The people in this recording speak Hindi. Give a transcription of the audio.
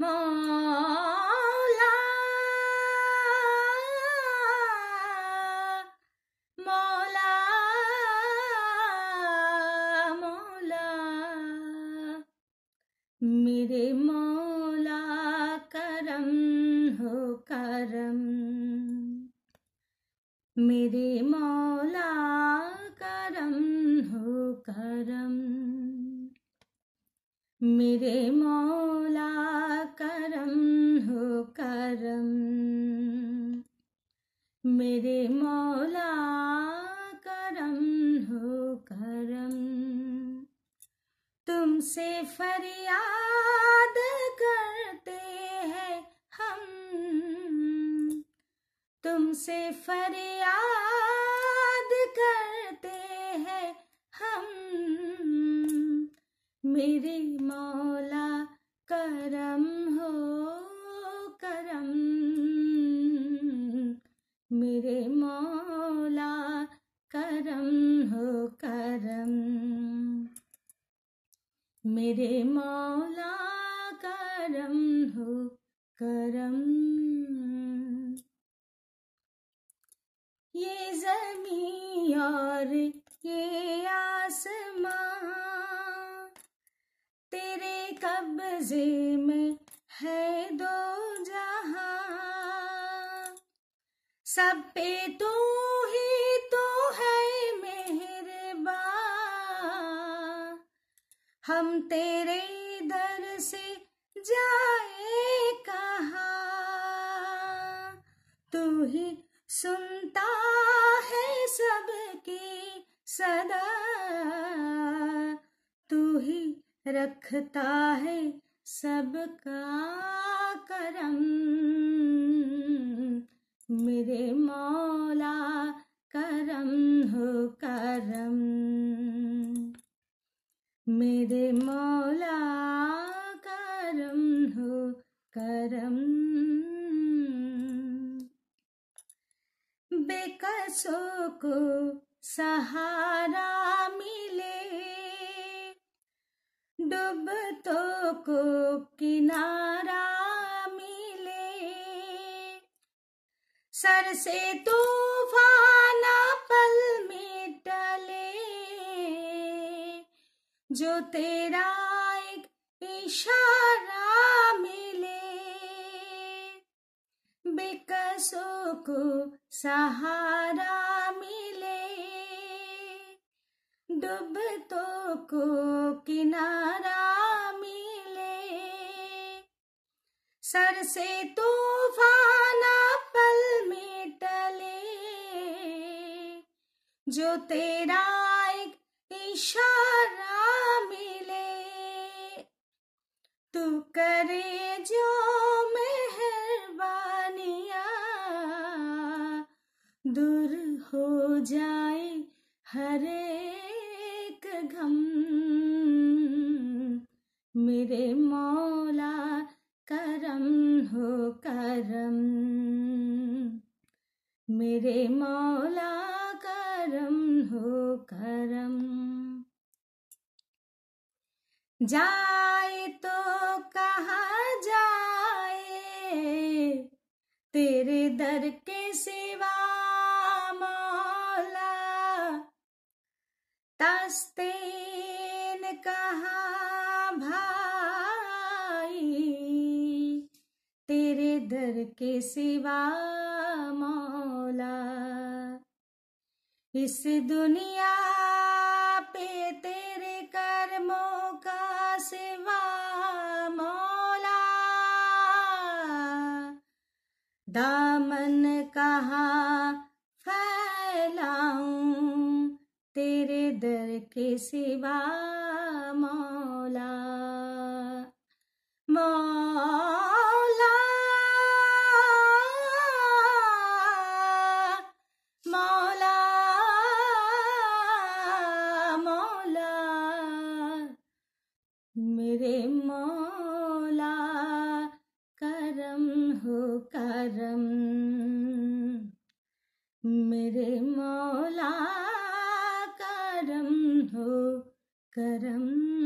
मौला मौला मौला मेरे मौला करम हो करम मेरे मौला करम हो करम मेरे मौला हो करम मेरे मौला करम हो करम तुमसे फरियाद करते हैं हम तुमसे फरियाद करते हैं हम मेरे मौला मेरे मौला करम हो करम मेरे मौला करम हो करम ये जमी और ये आसमां तेरे कब्जे सब पे तू तो ही तो है मेहरबान हम तेरे दर से जाए कहा तू ही सुनता है सबकी सदा तू ही रखता है सबका कर मेरे मौला करम हो करम बेकसों को सहारा मिले डूबतों को किनारा मिले सर से तू तो जो तेरा एक इशारा मिले बेकसों को सहारा मिले तो को किनारा मिले सर से तूफान पल में टले जो तेरा एक इशारा तू करे जो मेहरबानिया दूर हो जाए हर एक गम मेरे मौला करम हो करम मेरे मौला करम हो करम जा कहा जाए तेरे दर के सिवा मौला तस्तीन कहा भाई तेरे दर के सिवा मौला इस दुनिया पे ते दामन कहा फैलाऊं तेरे दर के सिवा मौला मौला मेरे मौला करम हो करम